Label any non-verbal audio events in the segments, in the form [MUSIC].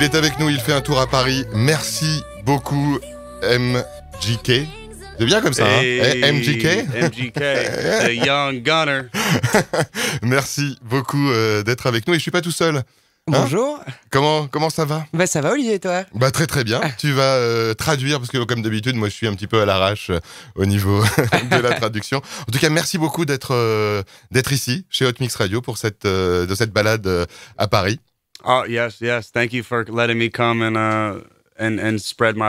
Il est avec nous, il fait un tour à Paris. Merci beaucoup, MJK. C'est bien comme ça, hein eh, MJK MJK, [LAUGHS] the young gunner. [LAUGHS] Merci beaucoup euh, d'être avec nous et je suis pas tout seul. Hein. Bonjour. Comment, comment ça va Bah ça va Olivier toi Bah très très bien. Ah. tu vas euh, traduire parce que comme d'habitude moi je suis un petit peu à l'arrache euh, au niveau [LAUGHS] de la traduction. En tout cas merci beaucoup d'être ici chez Hot Mix Radio pour cette de cette balade à Paris. Oh yes, yes. me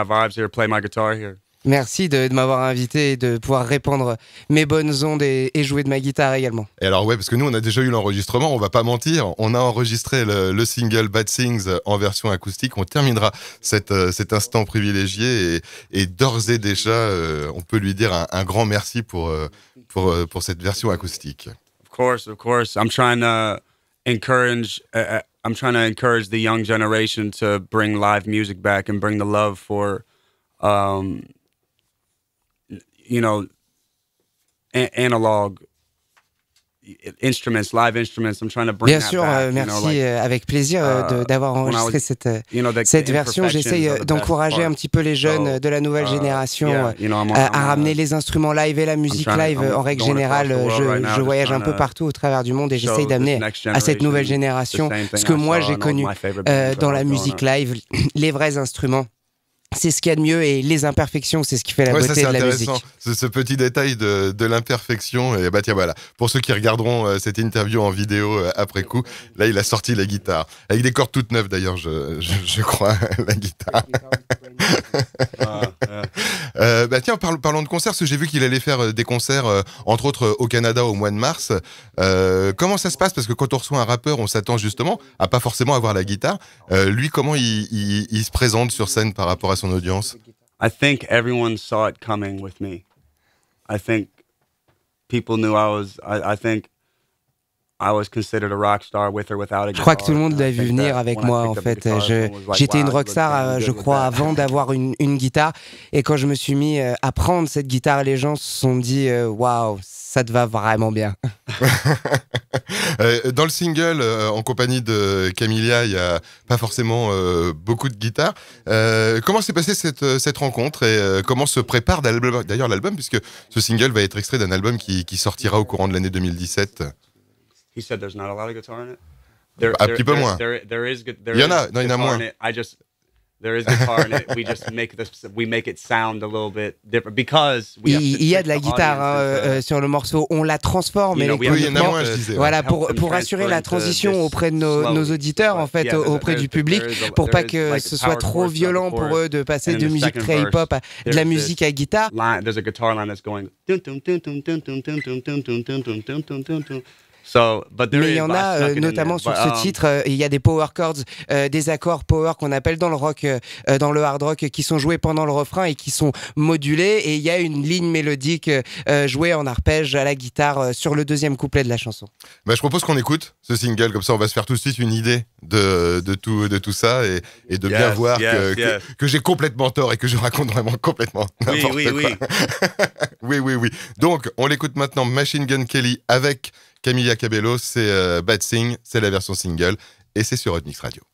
vibes Merci de, m'avoir invité et de pouvoir répandre mes bonnes ondes et, jouer de ma guitare également. Et alors ouais, parce que nous on a déjà eu l'enregistrement, on va pas mentir, on a enregistré le, single Bad Things en version acoustique, on terminera cette, euh, cet instant privilégié et, d'ores et déjà euh, on peut lui dire un, grand merci pour, euh, pour, pour cette version acoustique. Of course, of course. I'm trying to encourage uh, uh, I'm trying to encourage the young generation to bring live music back and bring the love for, um, you know, a- analog instruments, Bien sûr, merci, avec plaisir euh, uh, d'avoir enregistré cette, euh, cette version. J'essaye euh, d'encourager un petit peu les jeunes de la nouvelle génération à ramener les instruments live et la musique live. en règle générale, je, je voyage un peu partout au travers du monde et j'essaye d'amener à cette nouvelle génération ce que moi j'ai connu dans la musique live, [CLEARS THROAT] les vrais instruments c'est ce qu'il y a de mieux et les imperfections, c'est ce qui fait la beauté de la musique. Ce, ce petit détail de, l'imperfection. Et eh bah ben, tiens, voilà. Pour ceux qui regarderont euh, cette interview en vidéo euh, après coup, là, il a sorti la guitare. Avec des cordes toutes neuves d'ailleurs, je, crois, [LAUGHS] la guitare. [LAUGHS] Euh, bah tiens, parle, Concerts, que j'ai vu qu'il allait faire euh, des concerts, euh, entre autres euh, au Canada au mois de mars. comment ça se passe Parce que quand on reçoit un rappeur, on s'attend justement à pas forcément avoir la guitare. lui, comment il, se présente sur scène par rapport à son audience I think everyone saw it coming with me. I think people knew I was. I, I think je crois que tout le monde l'a vu venir avec moi en fait. J'étais une rockstar, euh, je crois, avant d'avoir une, guitare. Et quand je me suis mis euh, à prendre cette guitare, les gens se sont dit euh, waouh, ça te va vraiment bien. [LAUGHS] [LAUGHS] Dans le single, en compagnie de Camilia, il n'y a pas forcément beaucoup de guitares. comment s'est passée cette, rencontre et comment se prépare d'ailleurs l'album, puisque ce single va être extrait d'un album qui, qui sortira au courant de l'année 2017 he said there's not a lot of guitar in it. There, un there, petit peu moins. There, there is, there il y en a, non, il y en a moins. I just there is guitar in it. We just make this, we make it sound a little bit different because we have to il, y a de la guitare hein, euh, sur le morceau. On la transforme you know, électroniquement. Moins, je disais, voilà pour pour assurer la transition auprès de nos, nos auditeurs en fait, yeah, auprès du public, a, pour pas que like ce soit trop violent pour eux de passer de musique très hip-hop à de la musique à guitare. there's a guitar line that's going. Mais il y en a, euh, notamment sur ce um, titre, euh, il y a des power chords, euh, des accords power qu'on appelle dans le rock, dans le hard rock, qui sont joués pendant le refrain et qui sont modulés. Et il y a une ligne mélodique jouée en arpège à la guitare sur le deuxième couplet de la chanson. Bah, je propose qu'on écoute ce single, comme ça on va se faire tout de suite une idée de, de, tout, de tout ça et, de bien voir que, j'ai complètement tort et que je raconte vraiment complètement oui, oui, Oui. [LAUGHS] oui, oui, oui. Donc, on l'écoute maintenant, Machine Gun Kelly avec. Camilla Cabello, c'est euh, Bad Thing, c'est la version single, et c'est sur Hot Radio.